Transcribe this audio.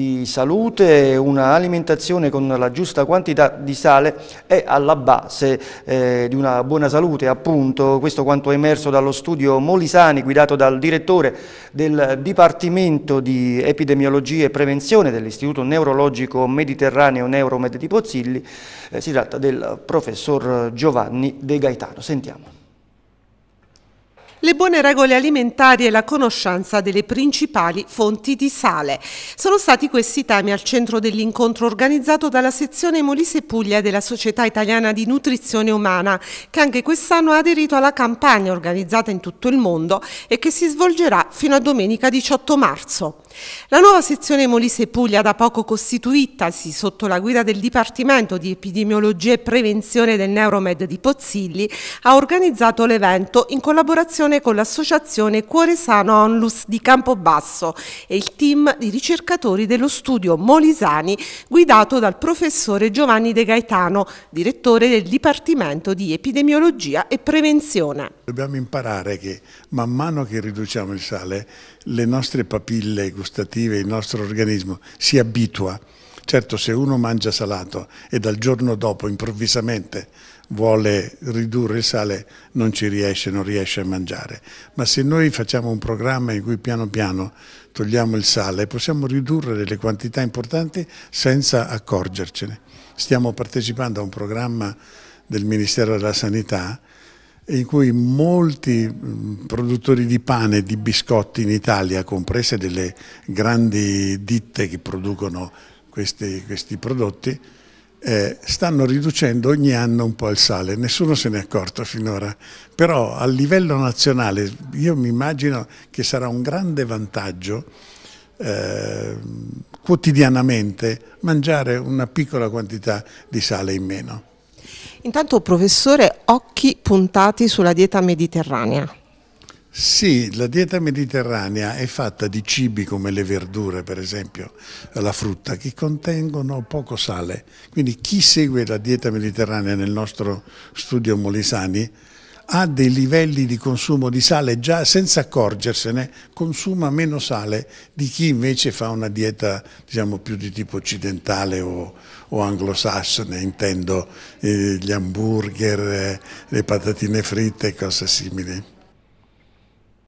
di salute, un'alimentazione con la giusta quantità di sale è alla base eh, di una buona salute, appunto, questo quanto è emerso dallo studio Molisani guidato dal direttore del Dipartimento di Epidemiologia e Prevenzione dell'Istituto Neurologico Mediterraneo Neuromed di Pozzilli, eh, si tratta del professor Giovanni De Gaetano. Sentiamo le buone regole alimentari e la conoscenza delle principali fonti di sale. Sono stati questi temi al centro dell'incontro organizzato dalla sezione Molise Puglia della Società Italiana di Nutrizione Umana, che anche quest'anno ha aderito alla campagna organizzata in tutto il mondo e che si svolgerà fino a domenica 18 marzo. La nuova sezione Molise Puglia, da poco costituitasi sotto la guida del Dipartimento di Epidemiologia e Prevenzione del Neuromed di Pozzilli, ha organizzato l'evento in collaborazione collaborazione con l'associazione Cuore Sano Onlus di Campobasso e il team di ricercatori dello studio Molisani guidato dal professore Giovanni De Gaetano, direttore del Dipartimento di Epidemiologia e Prevenzione. Dobbiamo imparare che man mano che riduciamo il sale le nostre papille gustative, il nostro organismo si abitua Certo, se uno mangia salato e dal giorno dopo improvvisamente vuole ridurre il sale, non ci riesce, non riesce a mangiare. Ma se noi facciamo un programma in cui piano piano togliamo il sale, possiamo ridurre le quantità importanti senza accorgercene. Stiamo partecipando a un programma del Ministero della Sanità in cui molti produttori di pane e di biscotti in Italia, comprese delle grandi ditte che producono questi, questi prodotti, eh, stanno riducendo ogni anno un po' il sale, nessuno se ne è accorto finora, però a livello nazionale io mi immagino che sarà un grande vantaggio eh, quotidianamente mangiare una piccola quantità di sale in meno. Intanto professore, occhi puntati sulla dieta mediterranea. Sì, la dieta mediterranea è fatta di cibi come le verdure, per esempio, la frutta, che contengono poco sale. Quindi chi segue la dieta mediterranea nel nostro studio Molisani ha dei livelli di consumo di sale già senza accorgersene, consuma meno sale di chi invece fa una dieta diciamo, più di tipo occidentale o, o anglosassone, intendo eh, gli hamburger, eh, le patatine fritte e cose simili.